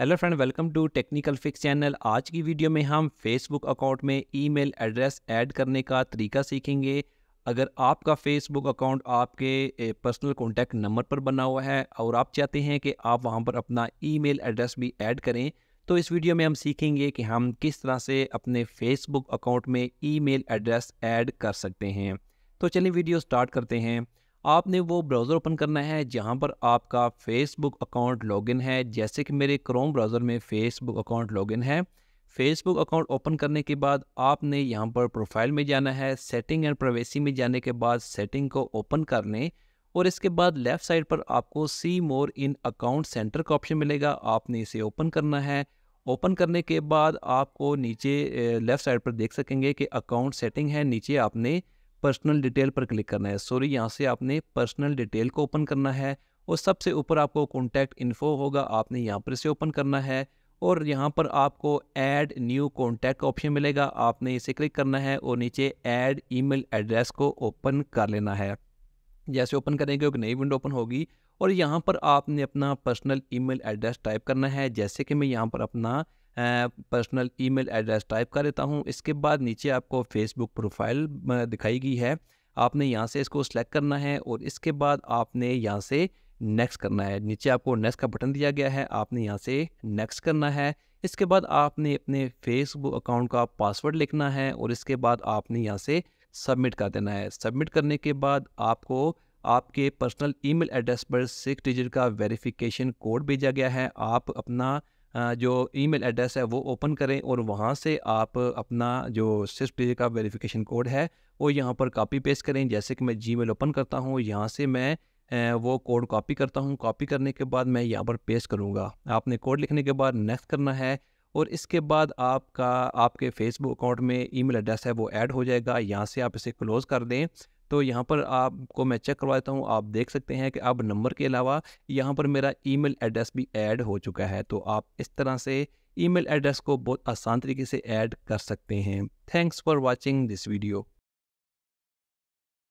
hello friend welcome to technical fix channel आज की video में हम फेसबुक अकाउंट में ईमेल एड्रेस ऐड करने का तरीका सीखेंगे अगर आपका फेसबुक अकाउंट आपके पर्सनल कॉन्टैक्ट नंबर पर बना हुआ है और आप चाहते हैं कि आप वहां पर अपना ईमेल एड्रेस भी ऐड करें तो इस वीडियो में हम सीखेंगे कि हम किस तरह से अपने फेसबुक अकाउंट में ई एड्रेस ऐड कर सकते हैं तो चलिए वीडियो स्टार्ट करते हैं आपने वो ब्राउज़र ओपन करना है जहाँ पर आपका फेसबुक अकाउंट लॉगिन है जैसे कि मेरे क्रोम ब्राउज़र में फेसबुक अकाउंट लॉगिन है फेसबुक अकाउंट ओपन करने के बाद आपने यहाँ पर प्रोफाइल में जाना है सेटिंग एंड प्राइवेसी में जाने के बाद सेटिंग को ओपन कर लें और इसके बाद लेफ़्ट साइड पर आपको see more in account centre का ऑप्शन मिलेगा आपने इसे ओपन करना है ओपन करने के बाद आपको नीचे लेफ़्ट साइड पर देख सकेंगे कि अकाउंट सेटिंग है नीचे आपने पर्सनल डिटेल पर क्लिक करना है सॉरी यहाँ से आपने पर्सनल डिटेल को ओपन करना है और सबसे ऊपर आपको कॉन्टैक्ट इन्फो होगा आपने यहाँ पर इसे ओपन करना है और यहाँ पर आपको ऐड न्यू कॉन्टैक्ट ऑप्शन मिलेगा आपने इसे क्लिक करना है और नीचे ऐड ईमेल एड्रेस को ओपन कर लेना है जैसे ओपन करेंगे एक नई विंडो ओपन होगी और यहाँ पर आपने अपना पर्सनल ईमेल एड्रेस टाइप करना है जैसे कि मैं यहाँ पर अपना पर्सनल ईमेल एड्रेस टाइप कर देता हूँ इसके बाद नीचे आपको फेसबुक प्रोफाइल दिखाई गई है आपने यहाँ से इसको सेलेक्ट करना है और इसके बाद आपने यहाँ से नेक्स्ट करना है नीचे आपको नेक्स्ट का बटन दिया गया है आपने यहाँ से नेक्स्ट करना है इसके बाद आपने अपने फेसबुक अकाउंट का पासवर्ड लिखना है और इसके बाद आपने यहाँ से सबमिट कर देना है सबमिट करने के बाद आपको आपके पर्सनल ईमेल एड्रेस पर सिक्स डिजिट का वेरिफिकेशन कोड भेजा गया है आप अपना जो ईमेल एड्रेस है वो ओपन करें और वहाँ से आप अपना जो सिक्स डिजिट का वेरिफिकेशन कोड है वो यहाँ पर कॉपी पेस्ट करें जैसे कि मैं जी ओपन करता हूँ यहाँ से मैं वो कोड कॉपी करता हूँ कॉपी करने के बाद मैं यहाँ पर पेस्ट करूँगा आपने कोड लिखने के बाद नेक्स्ट करना है और इसके बाद आपका आपके फेसबुक अकाउंट में ईमेल एड्रेस है वो ऐड हो जाएगा यहाँ से आप इसे क्लोज़ कर दें तो यहाँ पर आपको मैं चेक करवा देता हूँ आप देख सकते हैं कि अब नंबर के अलावा यहाँ पर मेरा ईमेल एड्रेस भी ऐड हो चुका है तो आप इस तरह से ईमेल एड्रेस को बहुत आसान तरीके से ऐड कर सकते हैं thanks for watching this video